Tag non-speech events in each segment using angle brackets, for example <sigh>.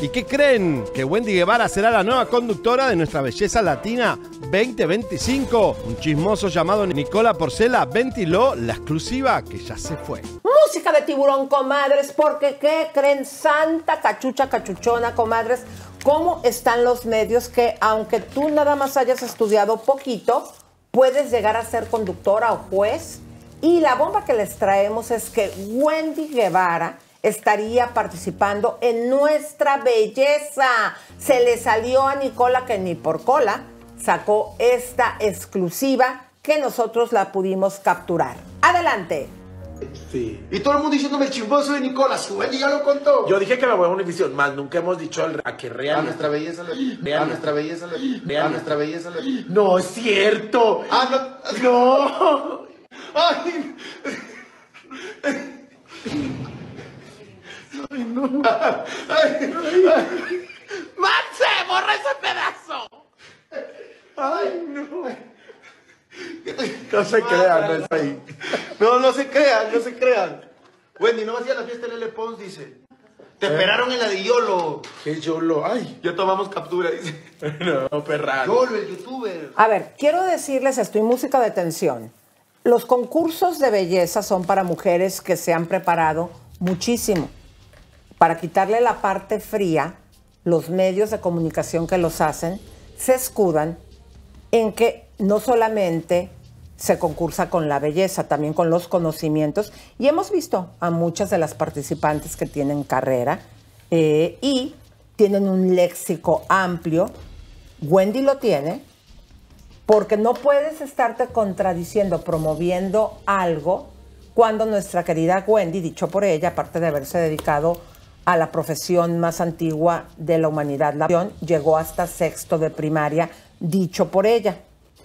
¿Y qué creen? Que Wendy Guevara será la nueva conductora de nuestra belleza latina 2025. Un chismoso llamado Nicola Porcela ventiló la exclusiva que ya se fue. Música de tiburón, comadres, porque ¿qué creen? Santa cachucha, cachuchona, comadres. ¿Cómo están los medios que, aunque tú nada más hayas estudiado poquito, puedes llegar a ser conductora o juez? Y la bomba que les traemos es que Wendy Guevara estaría participando en nuestra belleza. Se le salió a Nicola que ni por cola sacó esta exclusiva que nosotros la pudimos capturar. Adelante. Sí. Y todo el mundo diciéndome el chimboso de Sube y ya lo contó. Yo dije que la voy a más nunca hemos dicho al, a que real. nuestra belleza le. nuestra belleza le. nuestra belleza No, es cierto. Ah, no. No. Ay. <laughs> no. ay, ¡Borra ese pedazo! ¡Ay, no! No se crean, no es ahí. No, no se crean, no se crean. Wendy, no vas la fiesta en L. Pons, dice. Te eh. esperaron en la de Yolo. ¿Qué Yolo? Ay. Ya tomamos captura, dice. <laughs> no, perra. Yolo, el youtuber. A ver, quiero decirles estoy música de tensión. Los concursos de belleza son para mujeres que se han preparado muchísimo para quitarle la parte fría, los medios de comunicación que los hacen se escudan en que no solamente se concursa con la belleza, también con los conocimientos. Y hemos visto a muchas de las participantes que tienen carrera eh, y tienen un léxico amplio. Wendy lo tiene, porque no puedes estarte contradiciendo, promoviendo algo, cuando nuestra querida Wendy, dicho por ella, aparte de haberse dedicado a la profesión más antigua de la humanidad. La llegó hasta sexto de primaria, dicho por ella.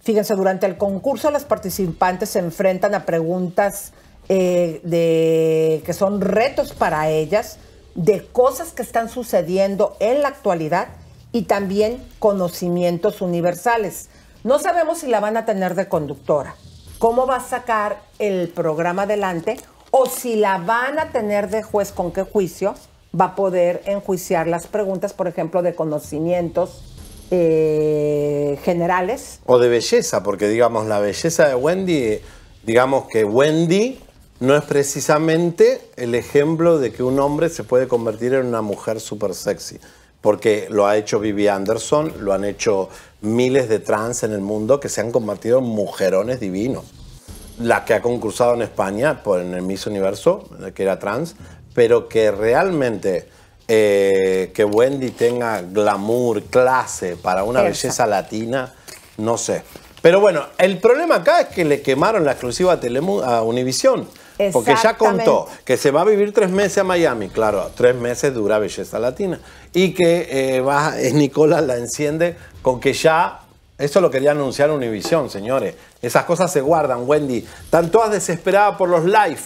Fíjense, durante el concurso las participantes se enfrentan a preguntas eh, de, que son retos para ellas, de cosas que están sucediendo en la actualidad y también conocimientos universales. No sabemos si la van a tener de conductora, cómo va a sacar el programa adelante o si la van a tener de juez con qué juicio va a poder enjuiciar las preguntas, por ejemplo, de conocimientos eh, generales. O de belleza, porque digamos, la belleza de Wendy, digamos que Wendy no es precisamente el ejemplo de que un hombre se puede convertir en una mujer súper sexy. Porque lo ha hecho Vivi Anderson, lo han hecho miles de trans en el mundo que se han convertido en mujerones divinos. La que ha concursado en España por, en el Miss Universo, que era trans, pero que realmente eh, que Wendy tenga glamour, clase para una belleza latina, no sé. Pero bueno, el problema acá es que le quemaron la exclusiva a, univisión a Univision. Porque ya contó que se va a vivir tres meses a Miami, claro, tres meses dura Belleza Latina. Y que eh, va, eh, Nicolás la enciende con que ya, eso lo quería anunciar Univision, señores. Esas cosas se guardan, Wendy. Están todas desesperadas por los live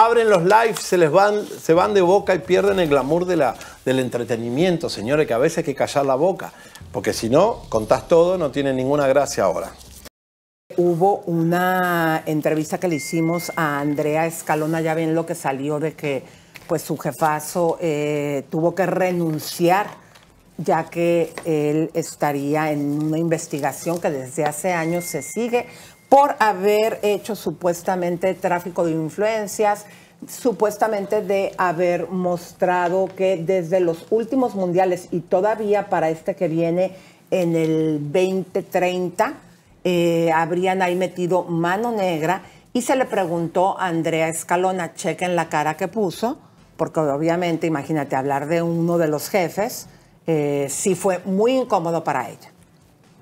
abren los lives, se les van, se van de boca y pierden el glamour de la, del entretenimiento, señores, que a veces hay que callar la boca, porque si no, contás todo, no tiene ninguna gracia ahora. Hubo una entrevista que le hicimos a Andrea Escalona, ya ven lo que salió de que pues su jefazo eh, tuvo que renunciar ya que él estaría en una investigación que desde hace años se sigue por haber hecho supuestamente tráfico de influencias, supuestamente de haber mostrado que desde los últimos mundiales y todavía para este que viene en el 2030, eh, habrían ahí metido mano negra y se le preguntó a Andrea Escalona, chequen la cara que puso, porque obviamente, imagínate, hablar de uno de los jefes, eh, sí fue muy incómodo para ella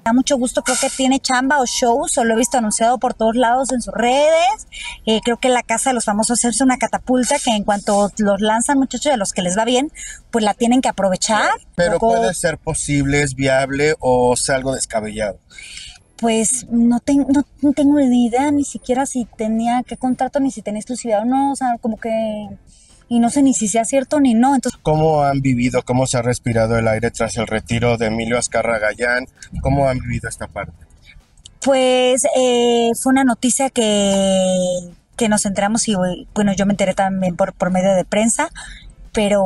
da mucho gusto, creo que tiene chamba o shows, o lo he visto anunciado por todos lados en sus redes. Eh, creo que la Casa de los Famosos es una catapulta que en cuanto los lanzan muchachos de los que les va bien, pues la tienen que aprovechar. Pero puede ser posible, es viable o es algo descabellado. Pues no, tengo no, tengo ni idea ni siquiera si tenía qué contrato ni si tenía exclusividad o no, o sea, como que y no sé ni si sea cierto ni no. Entonces, ¿Cómo han vivido, cómo se ha respirado el aire tras el retiro de Emilio Azcarra Gallán? ¿Cómo han vivido esta parte? Pues eh, fue una noticia que, nos enteramos y bueno, yo me enteré también por, por medio de prensa, pero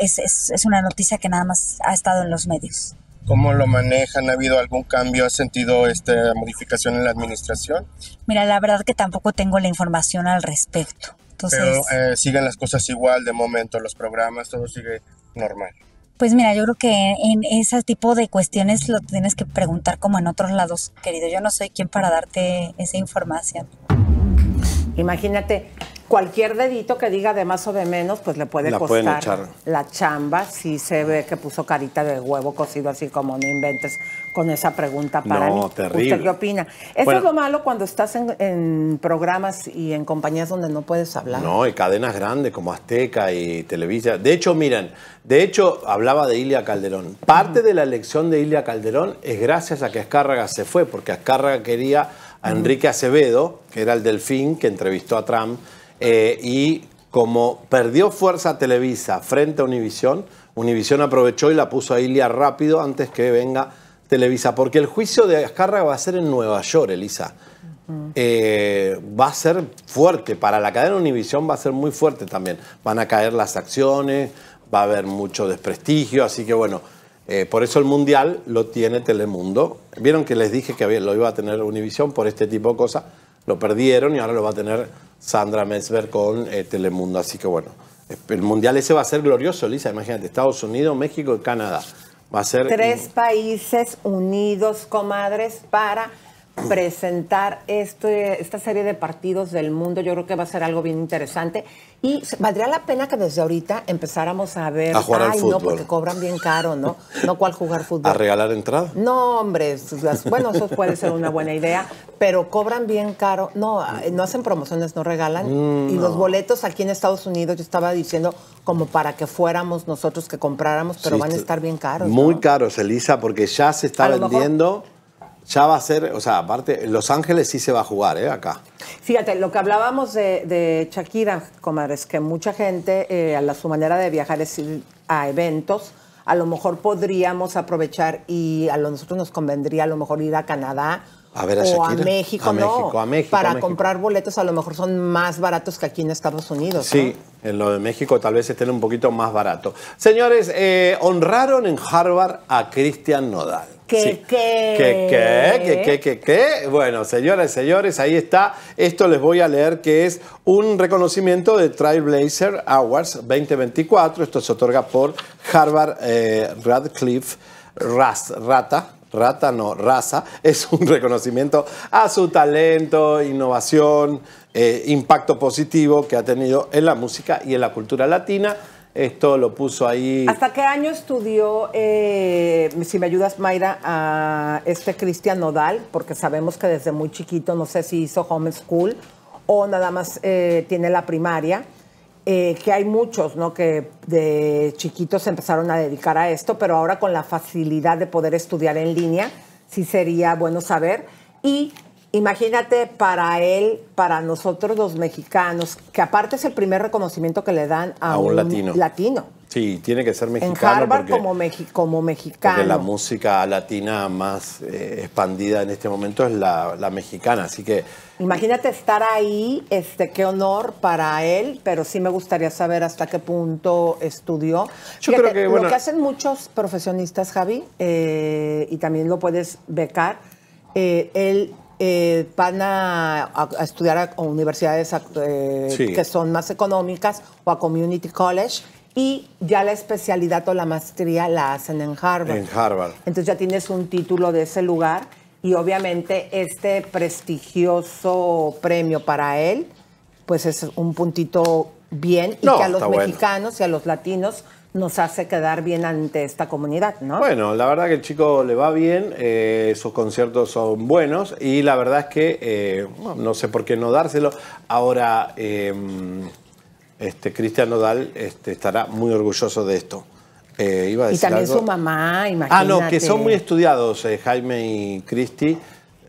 es, es una noticia que nada más ha estado en los medios. ¿Cómo lo manejan? ¿Ha habido algún cambio? ¿Ha sentido esta modificación en la administración? Mira, la verdad que tampoco tengo la información al respecto. Pero eh, siguen las cosas igual de momento, los programas, todo sigue normal. Pues mira, yo creo que en ese tipo de cuestiones lo tienes que preguntar como en otros lados, querido. Yo no soy quien para darte esa información. Imagínate, cualquier dedito que diga de más o de menos, pues le puede costar la chamba. Si se ve que puso carita de huevo cocido así como no inventes con esa pregunta para no, Terrible. ¿Usted qué opina? Eso es lo malo cuando estás en, programas y en compañías donde no puedes hablar. No, y cadenas grandes como Azteca y Televisa. De hecho, miren, de hecho hablaba de Ilia Calderón. Parte de la elección de Ilia Calderón es gracias a que Azcárraga se fue, porque Azcárraga quería a Enrique Acevedo, que era el delfín que entrevistó a Trump, eh, y como perdió fuerza Televisa frente a Univisión, Univisión aprovechó y la puso a Ilia rápido antes que venga Televisa, porque el juicio de Azcárraga va a ser en Nueva York, Elisa. Eh, va a ser fuerte, para la cadena Univisión va a ser muy fuerte también. Van a caer las acciones, va a haber mucho desprestigio, así que bueno, eh, por eso el Mundial lo tiene Telemundo. Vieron que les dije que lo iba a tener Univisión por este tipo de cosas. Lo perdieron y ahora lo va a tener Sandra Metzberg con eh, Telemundo. Así que bueno, el Mundial ese va a ser glorioso, Lisa. Imagínate, Estados Unidos, México y Canadá. Va a ser... Tres países unidos, comadres, para presentar este, esta serie de partidos del mundo. Yo creo que va a ser algo bien interesante. Y valdría la pena que desde ahorita empezáramos a ver. A jugar no, porque cobran bien caro, ¿no? No, no cual jugar <laughs> fútbol? ¿A regalar entrada? No, hombre. Bueno, eso puede ser una buena idea, pero cobran bien caro. No, ah, no hacen promociones, no regalan. Mm, y los boletos aquí en Estados Unidos, yo estaba diciendo como para que fuéramos nosotros que compráramos, pero van a estar bien caros. Muy caros, Elisa, porque ya se está vendiendo ya va a ser, o sea, aparte, Los Ángeles sí se va a jugar, ¿eh? Acá. Fíjate, lo que hablábamos de, Shakira, comadre, es que mucha gente, eh, a la, su manera de viajar es ir a eventos. A lo mejor podríamos aprovechar y a nosotros nos convendría a lo mejor ir a Canadá a ver, a o a México, no, para comprar boletos a lo mejor son más baratos que aquí en Estados Unidos. Sí, en lo de México tal vez estén un poquito más barato. Señores, eh, honraron en Harvard a Christian Nodal. ¿Qué, qué? ¿Qué, qué? ¿Qué, qué, Bueno, señoras y señores, ahí está. Esto les voy a leer que es un reconocimiento de Trailblazer Awards 2024. Esto se otorga por Harvard eh, Radcliffe Rata, rata no, raza, <laughs> es un reconocimiento a su talento, innovación, eh, impacto positivo que ha tenido en la música y en la cultura latina. Esto lo puso ahí. ¿Hasta qué año estudió, eh, si me ayudas, Mayra, a este Cristian Nodal? Porque sabemos que desde muy chiquito, no sé si hizo homeschool o nada más eh, tiene la primaria. Eh, que hay muchos, ¿no? Que de chiquitos se empezaron a dedicar a esto, pero ahora con la facilidad de poder estudiar en línea, sí sería bueno saber. Y imagínate para él, para nosotros los mexicanos, que aparte es el primer reconocimiento que le dan a, un, latino. Sí, tiene que ser mexicano. Harvard como, mexicano. Porque la música latina más eh, expandida en este momento es la, mexicana, así que... Imagínate estar ahí, este, qué honor para él, pero sí me gustaría saber hasta qué punto estudió. Yo creo que, lo que hacen muchos profesionistas, Javi, eh, y también lo puedes becar, eh, él van a, estudiar a universidades que son más económicas o a community college y ya la especialidad o la maestría la hacen en Harvard. En Harvard. Entonces ya tienes un título de ese lugar y obviamente este prestigioso premio para él, pues es un puntito bien y que a los mexicanos y a los latinos nos hace quedar bien ante esta comunidad, ¿no? Bueno, la verdad que el chico le va bien, eh, sus conciertos son buenos y la verdad es que eh, no sé por qué no dárselo. Ahora... Eh, este, Cristian Nodal este, estará muy orgulloso de esto. Eh, y también su mamá, Ah, no, que son muy estudiados eh, Jaime y Cristi.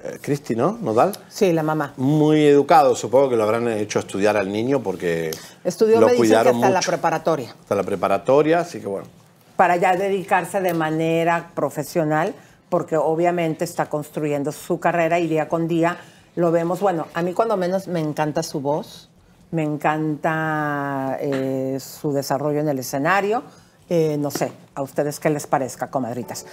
Eh, Cristi, ¿no? ¿Nodal? Sí, la mamá. Muy educados, supongo que lo habrán hecho estudiar al niño porque Estudió, lo cuidaron hasta la preparatoria. Hasta la preparatoria, así que bueno. Para ya dedicarse de manera profesional, porque obviamente está construyendo su carrera y día con día lo vemos. Bueno, a mí cuando menos me encanta su voz me encanta eh, su desarrollo en el escenario. Eh, no sé, a ustedes qué les parezca, comadritas.